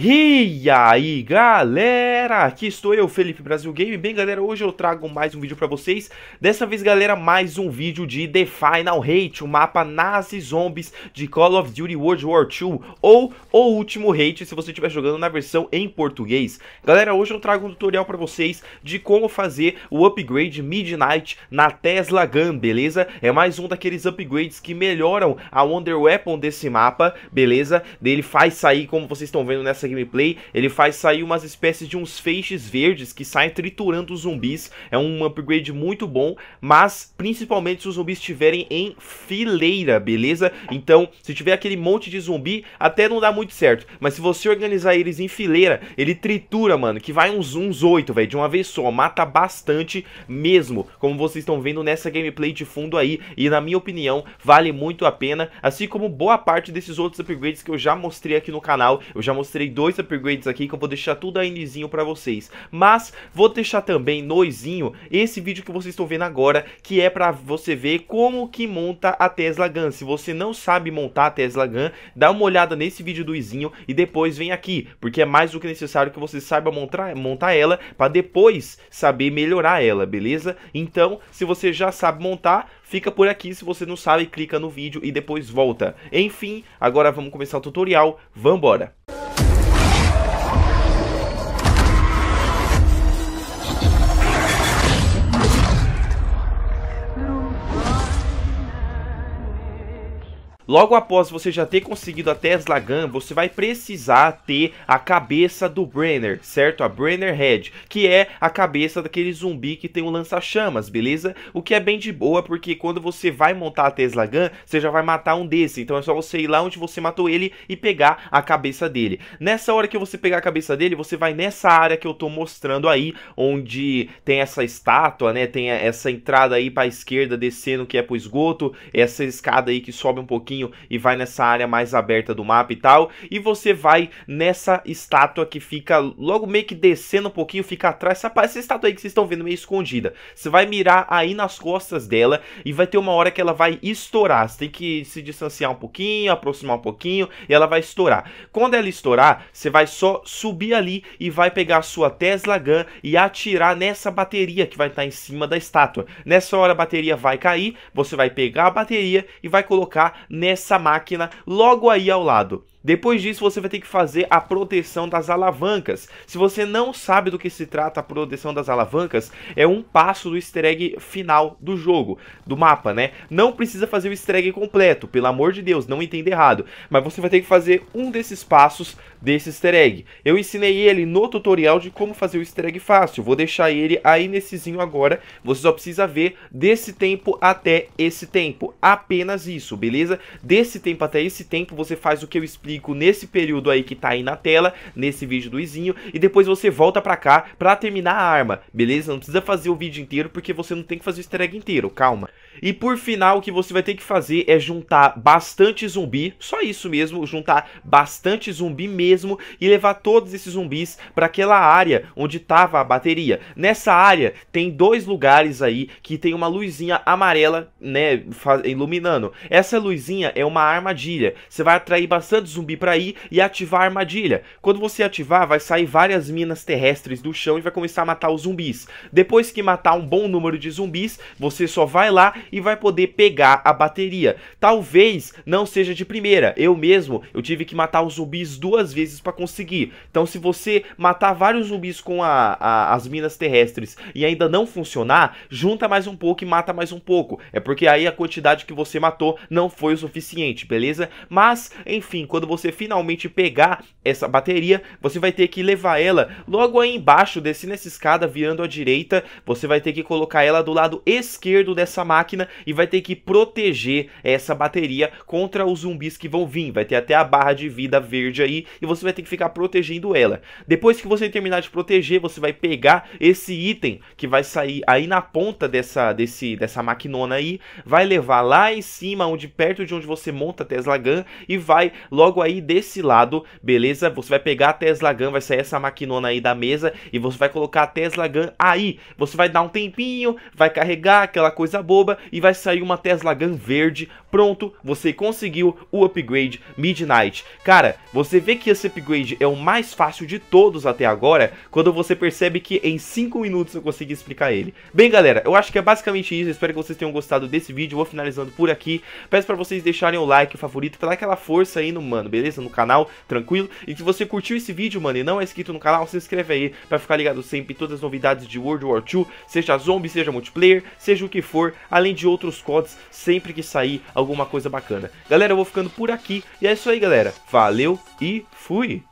E aí galera, aqui estou eu, Felipe Brasil Game Bem galera, hoje eu trago mais um vídeo pra vocês Dessa vez galera, mais um vídeo de The Final Hate O mapa nazi zombies de Call of Duty World War II Ou O Último Hate, se você estiver jogando na versão em português Galera, hoje eu trago um tutorial pra vocês De como fazer o upgrade Midnight na Tesla Gun, beleza? É mais um daqueles upgrades que melhoram a Wonder Weapon desse mapa, beleza? Ele faz sair, como vocês estão vendo nessa gameplay, ele faz sair umas espécies de uns feixes verdes que saem triturando os zumbis. É um upgrade muito bom, mas principalmente se os zumbis estiverem em fileira, beleza? Então, se tiver aquele monte de zumbi, até não dá muito certo. Mas se você organizar eles em fileira, ele tritura, mano, que vai uns, uns 8, velho, de uma vez só. Mata bastante mesmo, como vocês estão vendo nessa gameplay de fundo aí. E na minha opinião, vale muito a pena, assim como boa parte desses outros upgrades que eu já mostrei aqui no canal. Eu já mostrei dois upgrades aqui que eu vou deixar tudo aindizinho pra vocês. Mas vou deixar também noizinho esse vídeo que vocês estão vendo agora, que é pra você ver como que monta a Tesla Gun. Se você não sabe montar a Tesla Gun, dá uma olhada nesse vídeo do Izinho e depois vem aqui, porque é mais do que necessário que você saiba montar, montar ela para depois saber melhorar ela, beleza? Então, se você já sabe montar, fica por aqui. Se você não sabe, clica no vídeo e depois volta. Enfim, agora vamos começar o tutorial. Vambora! Logo após você já ter conseguido a Tesla Gun, você vai precisar ter a cabeça do Brenner, certo? A Brenner Head, que é a cabeça daquele zumbi que tem um lança-chamas, beleza? O que é bem de boa, porque quando você vai montar a Tesla Gun, você já vai matar um desse. Então é só você ir lá onde você matou ele e pegar a cabeça dele. Nessa hora que você pegar a cabeça dele, você vai nessa área que eu tô mostrando aí, onde tem essa estátua, né? Tem essa entrada aí pra esquerda descendo que é pro esgoto, essa escada aí que sobe um pouquinho pouquinho e vai nessa área mais aberta do mapa e tal. E você vai nessa estátua que fica logo meio que descendo um pouquinho, fica atrás. Essa, essa estátua aí que vocês estão vendo meio escondida. Você vai mirar aí nas costas dela e vai ter uma hora que ela vai estourar. Você tem que se distanciar um pouquinho, aproximar um pouquinho e ela vai estourar. Quando ela estourar, você vai só subir ali e vai pegar a sua Tesla Gun e atirar nessa bateria que vai estar tá em cima da estátua. Nessa hora a bateria vai cair, você vai pegar a bateria e vai colocar nessa nessa máquina logo aí ao lado. Depois disso, você vai ter que fazer a proteção das alavancas. Se você não sabe do que se trata a proteção das alavancas, é um passo do easter egg final do jogo, do mapa, né? Não precisa fazer o easter egg completo, pelo amor de Deus, não entenda errado. Mas você vai ter que fazer um desses passos desse easter egg. Eu ensinei ele no tutorial de como fazer o easter egg fácil. Vou deixar ele aí nessezinho agora. Você só precisa ver desse tempo até esse tempo. Apenas isso, beleza? Desse tempo até esse tempo, você faz o que eu explico explico nesse período aí que tá aí na tela, nesse vídeo do Izinho, e depois você volta pra cá pra terminar a arma, beleza? Não precisa fazer o vídeo inteiro porque você não tem que fazer o easter egg inteiro, calma. E por final, o que você vai ter que fazer é juntar bastante zumbi, só isso mesmo, juntar bastante zumbi mesmo e levar todos esses zumbis para aquela área onde tava a bateria. Nessa área tem dois lugares aí que tem uma luzinha amarela, né, iluminando. Essa luzinha é uma armadilha. Você vai atrair bastante zumbi para ir e ativar a armadilha. Quando você ativar, vai sair várias minas terrestres do chão e vai começar a matar os zumbis. Depois que matar um bom número de zumbis, você só vai lá e vai poder pegar a bateria. Talvez não seja de primeira. Eu mesmo, eu tive que matar os zumbis duas vezes para conseguir. Então se você matar vários zumbis com a, a, as minas terrestres e ainda não funcionar, junta mais um pouco e mata mais um pouco. É porque aí a quantidade que você matou não foi o suficiente, beleza? Mas, enfim, quando você finalmente pegar essa bateria, você vai ter que levar ela logo aí embaixo, descendo essa escada, virando à direita, você vai ter que colocar ela do lado esquerdo dessa máquina máquina e vai ter que proteger essa bateria contra os zumbis que vão vir. Vai ter até a barra de vida verde aí e você vai ter que ficar protegendo ela. Depois que você terminar de proteger, você vai pegar esse item que vai sair aí na ponta dessa, desse, dessa maquinona aí, vai levar lá em cima, onde perto de onde você monta a Tesla Gun e vai logo aí desse lado, beleza? Você vai pegar a Tesla Gun, vai sair essa maquinona aí da mesa e você vai colocar a Tesla Gun aí. Você vai dar um tempinho, vai carregar aquela coisa boba e vai sair uma Tesla Gun verde. Pronto, você conseguiu o upgrade Midnight. Cara, você vê que esse upgrade é o mais fácil de todos até agora, quando você percebe que em 5 minutos eu consegui explicar ele. Bem, galera, eu acho que é basicamente isso. espero que vocês tenham gostado desse vídeo. Vou finalizando por aqui. Peço para vocês deixarem o like, o favorito, pra dar aquela força aí no mano, beleza? No canal, tranquilo. E se você curtiu esse vídeo, mano, e não é inscrito no canal, se inscreve aí pra ficar ligado sempre em todas as novidades de World War 2, seja zombie, seja multiplayer, seja o que for. Além além de outros codes sempre que sair alguma coisa bacana. Galera, eu vou ficando por aqui e é isso aí, galera. Valeu e fui!